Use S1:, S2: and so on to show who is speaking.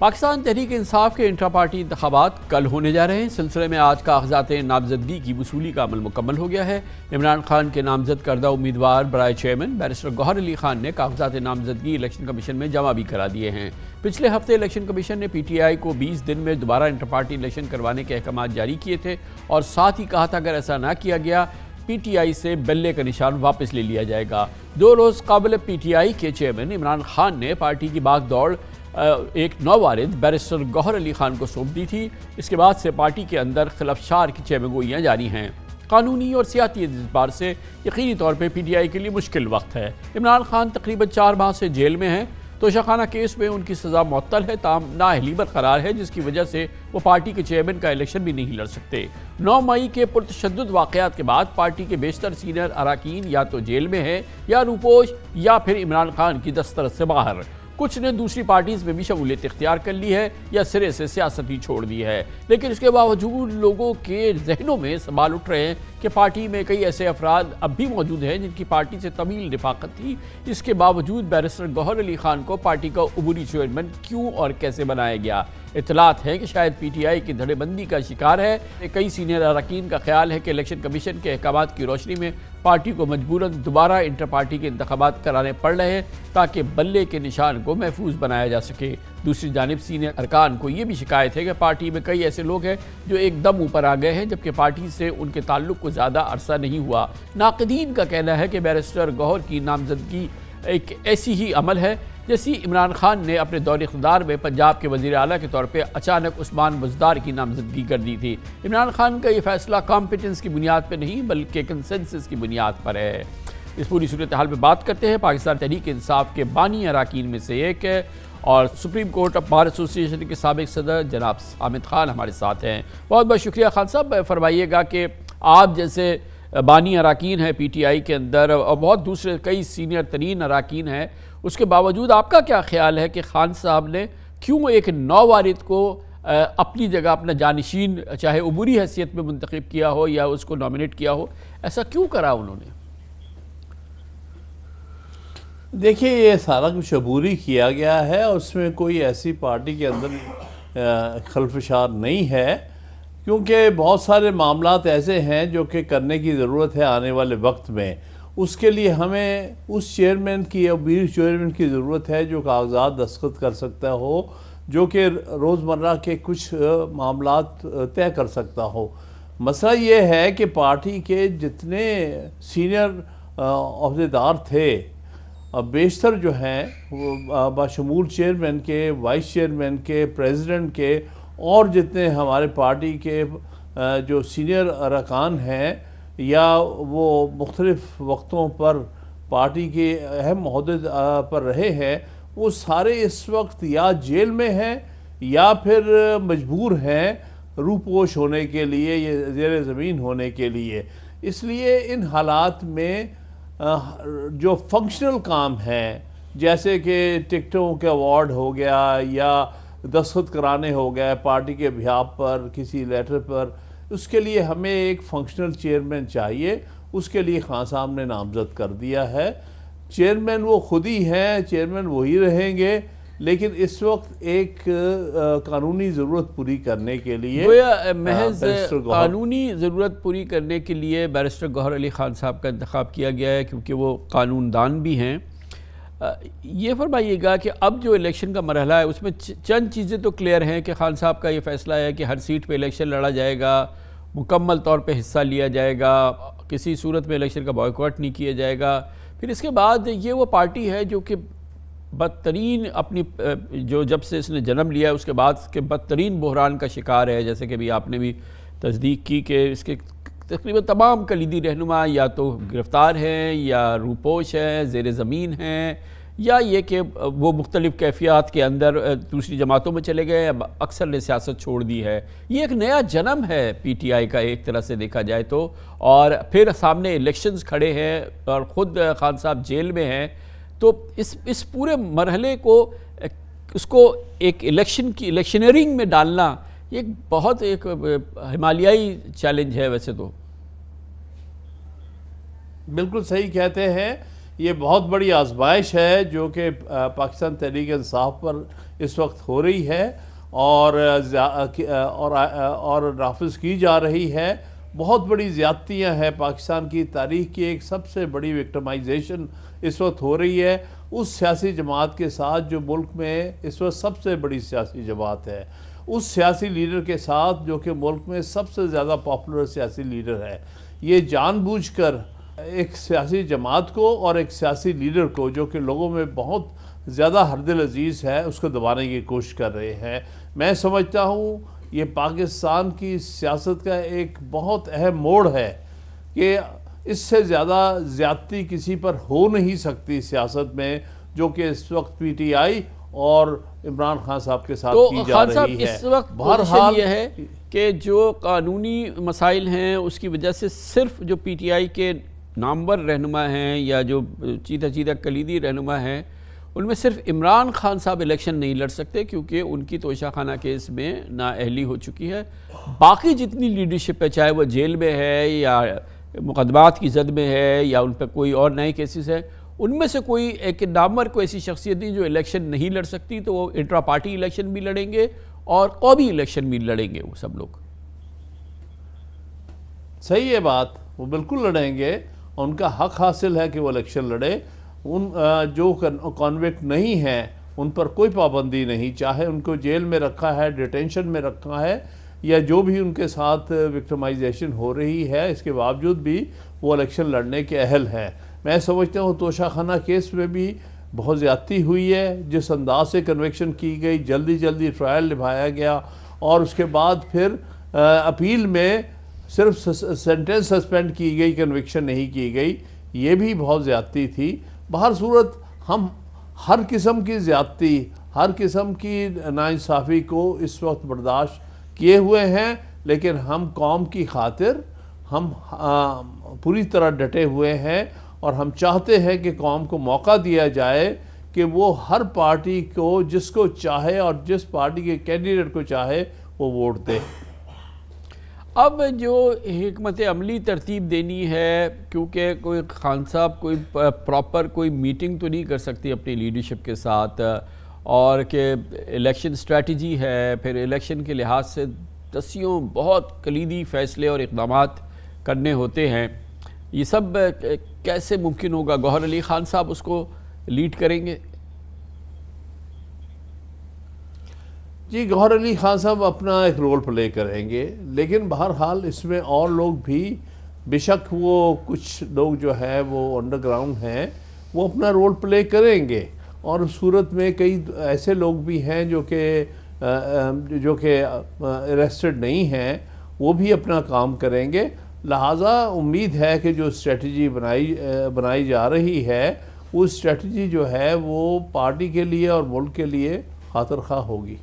S1: पाकिस्तान तहरीक इंसाफ के intra party इंतबात कल होने जा रहे हैं सिलसिले में आज का आखजात नामजदगी की वसूली का अमल मुकम्मल हो गया है इमरान खान के नामजद करदा उम्मीदवार बरए चेयरमैन बैरिस्टर गौहर अली खान ने कागजात नामजदगी इलेक्शन कमीशन में जमा भी करा दिए हैं पिछले हफ्ते इलेक्शन कमीशन ने पी टी आई को बीस दिन में दोबारा इंटर पार्टी इलेक्शन करवाने के अहकाम जारी किए थे और साथ ही कहा था अगर ऐसा ना किया गया पीटीआई से बल्ले का निशान वापस ले लिया जाएगा दो रोज काबिल पीटीआई के चेयरमैन इमरान खान ने पार्टी की दौड़ एक वारद बैरिस्टर गौहर अली खान को सौंप दी थी इसके बाद से पार्टी के अंदर खिलफशार की चेमगोइयाँ जारी हैं कानूनी और सियाती एतबार से यकीनी तौर पर पी टी आई के लिए मुश्किल वक्त है इमरान खान तकरीबन चार माह से जेल में हैं तोशाखाना केस में उनकी सज़ा मअतल है ताम नाहली बरकरार है जिसकी वजह से वो पार्टी के चेयरमैन का इलेक्शन भी नहीं लड़ सकते नौ मई के पुरतशद वाक़ात के बाद पार्टी के बेशतर सीनियर अरकान या तो जेल में हैं या रूपोश या फिर इमरान खान की दस्तर से बाहर कुछ ने दूसरी पार्टीज में भी शमूलियत इख्तियार कर ली है या सिरे से सियासत ही छोड़ दी है लेकिन इसके बावजूद लोगों के जहनों में सवाल उठ रहे हैं कि पार्टी में कई ऐसे अफराद अब भी मौजूद हैं जिनकी पार्टी से तमील रिफाकत थी इसके बावजूद बैरिस्टर गौहर अली खान को पार्टी का उबूरी चेयरमैन क्यों और कैसे बनाया गया इतलात है कि शायद पी टी आई की धड़ेबंदी का शिकार है कई सीनियर अरकान का ख्याल है कि इलेक्शन कमीशन के अहकाम की रोशनी में पार्टी को मजबूरन दोबारा इंटर पार्टी के इंतबात कराने पड़ रहे हैं ताकि बल्ले के निशान को महफूज बनाया जा सके दूसरी जानब सीनियर अरकान को ये भी शिकायत है कि पार्टी में कई ऐसे लोग हैं जो एकदम ऊपर आ गए हैं जबकि पार्टी से उनके ताल्लुक को ज़्यादा अरसा नहीं हुआ नाकदीन का कहना है कि बैरिस्टर गौहर की नामजदगी एक ऐसी ही अमल है जैसी इमरान खान ने अपने दौर इकदार में पंजाब के वजी अली के तौर पर अचानक उस्मान बजदार की नामजदगी कर दी थी इमरान खान का ये फैसला कॉम्पिटेंस की बुनियाद पर नहीं बल्कि कंसेंसिस की बुनियाद पर है इस पूरी सूरत हाल पर बात करते हैं पाकिस्तान तहरीक इंसाफ के बानी अरकान में से एक है और supreme court of bar association के सबक सदर जनाब आमिद खान हमारे साथ हैं बहुत बहुत शुक्रिया खान साहब फरमाइएगा कि आप जैसे बानी अरकान हैं पी टी आई के अंदर और बहुत दूसरे कई सीनियर तरीन अरकान हैं उसके बावजूद आपका क्या ख्याल है कि खान साहब ने क्यों एक नौ को अपनी जगह अपना जानशीन चाहे उबूरी हैसियत में मंतखब किया हो या उसको नॉमिनेट किया हो ऐसा क्यों करा उन्होंने
S2: देखिए ये सारा कुछ अबूरी किया गया है और उसमें कोई ऐसी पार्टी के अंदर खलफशार नहीं है क्योंकि बहुत सारे मामला ऐसे हैं जो कि करने की ज़रूरत है आने वाले वक्त में उसके लिए हमें उस चेयरमैन की या बीस चेयरमैन की ज़रूरत है जो कागजात दस्खत कर सकता हो जो कि रोज़मर्रा के कुछ मामला तय कर सकता हो मसला ये है कि पार्टी के जितने सीनियर अहदेदार थे बेशतर जो हैं वो बशमूल चेयरमैन के वाइस चेयरमैन के प्रेसिडेंट के और जितने हमारे पार्टी के जो सीनियर अरकान हैं या वो मुख्तलिफ़ वक्तों पर पार्टी के अहम अहदे पर रहे हैं वो सारे इस वक्त या जेल में हैं या फिर मजबूर हैं रूपोश होने के लिए ये जेर ज़मीन होने के लिए इसलिए इन हालात में जो फंक्शनल काम हैं जैसे कि टिकटों के अवार्ड हो गया या दस्तखत कराने हो गए पार्टी के अभियाप पर किसी लेटर पर उसके लिए हमें एक फंक्शनल चेयरमैन चाहिए उसके लिए खान साहब ने नामज़द कर दिया है चेयरमैन वो खुद ही हैं चेयरमैन वही रहेंगे लेकिन इस वक्त एक कानूनी ज़रूरत पूरी करने के लिए महज कानूनी
S1: ज़रूरत पूरी करने के लिए बैरिस्टर गौहर अली ख़ान साहब का इंतखब किया गया है क्योंकि वो कानूनदान भी हैं ये फरमाइएगा कि अब जो इलेक्शन का मरहला है उसमें चंद चीज़ें तो क्लियर हैं कि खान साहब का ये फ़ैसला है कि हर सीट पे इलेक्शन लड़ा जाएगा मुकम्मल तौर पे हिस्सा लिया जाएगा किसी सूरत में इलेक्शन का बॉयकॉट नहीं किया जाएगा फिर इसके बाद ये वो पार्टी है जो कि बदतरीन अपनी जो जब से इसने जन्म लिया उसके बाद के बदतरीन बहरान का शिकार है जैसे कि भी आपने भी तस्दीक की कि इसके तकरीबन तमाम कलीदी रहनुमा या तो गिरफ़्तार हैं या रूपोश हैं जेर ज़मीन हैं या ये कि वो मुख्तलिफ़ कैफियात के अंदर दूसरी जमातों में चले गए अब अक्सर ने सियासत छोड़ दी है ये एक नया जन्म है पी टी आई का एक तरह से देखा जाए तो और फिर सामने इलेक्शन खड़े हैं और ख़ुद खान साहब जेल में हैं तो इस इस पूरे मरहले को उसको एक इलेक्शन की इलेक्शनरिंग में डालना एक बहुत एक हिमालयाई चैलेंज है वैसे तो
S2: बिल्कुल सही कहते हैं ये बहुत बड़ी आजमाइश है जो कि पाकिस्तान तहरीक इंसाफ पर इस वक्त हो रही है और और और नाफज की जा रही है बहुत बड़ी ज़्यादतियाँ हैं पाकिस्तान की तारीख की एक सबसे बड़ी विक्टमाइजेशन इस वक्त हो रही है उस सियासी जमात के साथ जो मुल्क में इस वक्त सबसे बड़ी सियासी जमात है उस सियासी लीडर के साथ जो कि मुल्क में सबसे ज़्यादा पॉपुलर सियासी लीडर है ये जानबूझकर एक सियासी जमात को और एक सियासी लीडर को जो कि लोगों में बहुत ज़्यादा हरदिल अजीज़ है उसको दबाने की कोशिश कर रहे हैं मैं समझता हूँ ये पाकिस्तान की सियासत का एक बहुत अहम मोड़ है कि इससे ज़्यादा ज़्यादती किसी पर हो नहीं सकती सियासत में जो कि इस वक्त पीटीआई और इमरान खान साहब के साथ तो की जा खान रही है। इस वक्त हाल यह है कि जो कानूनी मसाइल हैं
S1: उसकी वजह से सिर्फ जो पीटीआई के नामवर रहनुमा हैं या जो चीता चीदा कलीदी रहनुमा हैं उनमें सिर्फ इमरान खान साहब इलेक्शन नहीं लड़ सकते क्योंकि उनकी तोशा खाना केस में नाअहली हो चुकी है बाकी जितनी लीडरशिप है चाहे वह जेल में है या मुकदमात की जद में है या उन पर कोई और नए केसेस हैं उनमें से कोई एक नामवर को ऐसी शख्सियत दी जो इलेक्शन नहीं लड़ सकती तो वो इंट्रा पार्टी इलेक्शन भी
S2: लड़ेंगे और कौमी इलेक्शन भी लड़ेंगे वो सब लोग सही है बात वो बिल्कुल लड़ेंगे उनका हक हासिल है कि वो इलेक्शन लड़े उन जो कॉन्वेक्ट नहीं है उन पर कोई पाबंदी नहीं चाहे उनको जेल में रखा है डिटेंशन में रखा है या जो भी उनके साथ विक्टमाइजेशन हो रही है इसके बावजूद भी वो इलेक्शन लड़ने के अहल हैं मैं समझता हूँ तोशाखाना केस में भी बहुत ज़्यादती हुई है जिस अंदाज से कन्वेक्शन की गई जल्दी जल्दी ट्रायल निभाया गया और उसके बाद फिर अपील में सिर्फ सेंटेंस सस्पेंड की गई कन्विक्शन नहीं की गई ये भी बहुत ज़्यादती थी बहर सूरत हम हर किस्म की ज़्यादती हर किस्म की नाानसाफ़ी को इस वक्त बर्दाश्त किए हुए हैं लेकिन हम कौम की खातिर हम पूरी तरह डटे हुए हैं और हम चाहते हैं कि कौम को मौका दिया जाए कि वो हर पार्टी को जिसको चाहे और जिस पार्टी के कैंडिडेट को चाहे वो वोट दे अब जो
S1: हमत अमली तरतीब देनी है क्योंकि कोई खान साहब कोई प्रॉपर कोई मीटिंग तो नहीं कर सकती अपनी लीडरशिप के साथ और के इलेक्शन स्ट्रेटजी है फिर इलेक्शन के लिहाज से दसियों बहुत कलीदी फ़ैसले और इकदाम करने होते हैं ये सब कैसे मुमकिन होगा गौहर अली ख़ान साहब
S2: उसको लीड करेंगे जी गौहर अली ख़ान साहब अपना एक रोल प्ले करेंगे लेकिन बहरहाल इसमें और लोग भी बेशक वो कुछ लोग जो है वो अंडरग्राउंड हैं वो अपना रोल प्ले करेंगे और सूरत में कई ऐसे लोग भी हैं जो कि जो कि अरेस्टेड नहीं हैं वो भी अपना काम करेंगे लिहाजा उम्मीद है कि जो स्ट्रेटजी बनाई बनाई जा रही है वो स्ट्रेटजी जो है वो पार्टी के लिए और मुल्क के लिए खातर खा होगी